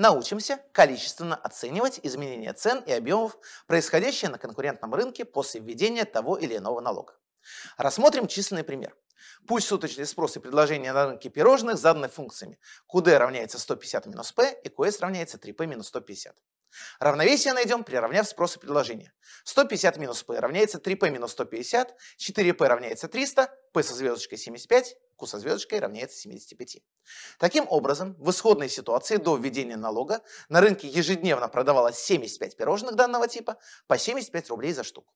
научимся количественно оценивать изменения цен и объемов, происходящие на конкурентном рынке после введения того или иного налога. Рассмотрим численный пример. Пусть суточный спрос и предложение на рынке пирожных заданы функциями QD равняется 150 минус P и QS равняется 3P минус 150. Равновесие найдем, приравняв спрос и предложение. 150 минус P равняется 3P минус 150, 4P равняется 300, P со звездочкой 75, q со звездочкой равняется 75. Таким образом, в исходной ситуации до введения налога на рынке ежедневно продавалось 75 пирожных данного типа по 75 рублей за штуку.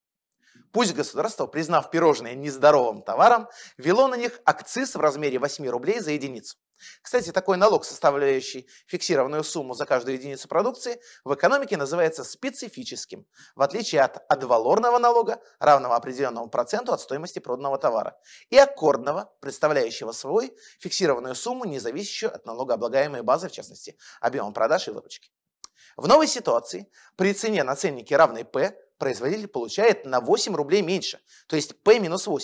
Пусть государство, признав пирожные нездоровым товаром, вело на них акциз в размере 8 рублей за единицу. Кстати, такой налог, составляющий фиксированную сумму за каждую единицу продукции, в экономике называется специфическим, в отличие от адвалорного налога, равного определенному проценту от стоимости проданного товара, и аккордного, представляющего свой фиксированную сумму, не зависящую от налогооблагаемой базы, в частности, объема продаж и выручки. В новой ситуации при цене на ценники равной P производитель получает на 8 рублей меньше, то есть P-8.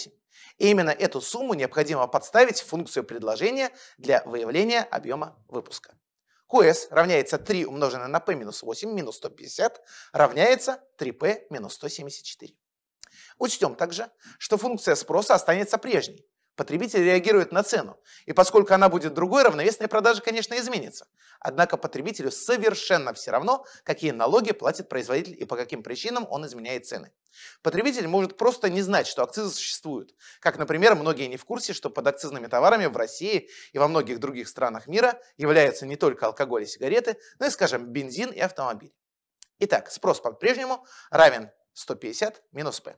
И именно эту сумму необходимо подставить в функцию предложения для выявления объема выпуска. QS равняется 3 умноженное на P минус 8 минус 150 равняется 3P минус 174. Учтем также, что функция спроса останется прежней, Потребитель реагирует на цену, и поскольку она будет другой, равновесная продажа, конечно, изменится. Однако потребителю совершенно все равно, какие налоги платит производитель и по каким причинам он изменяет цены. Потребитель может просто не знать, что акцизы существуют. Как, например, многие не в курсе, что под акцизными товарами в России и во многих других странах мира являются не только алкоголь и сигареты, но и, скажем, бензин и автомобиль. Итак, спрос по-прежнему равен 150 минус P.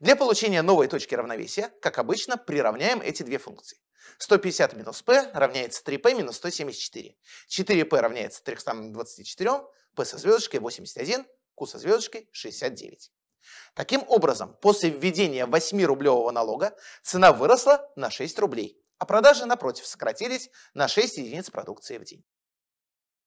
Для получения новой точки равновесия, как обычно, приравняем эти две функции. 150 минус p равняется 3p минус 174. 4p равняется 324, p со звездочкой 81, q со звездочкой 69. Таким образом, после введения 8-рублевого налога цена выросла на 6 рублей, а продажи, напротив, сократились на 6 единиц продукции в день.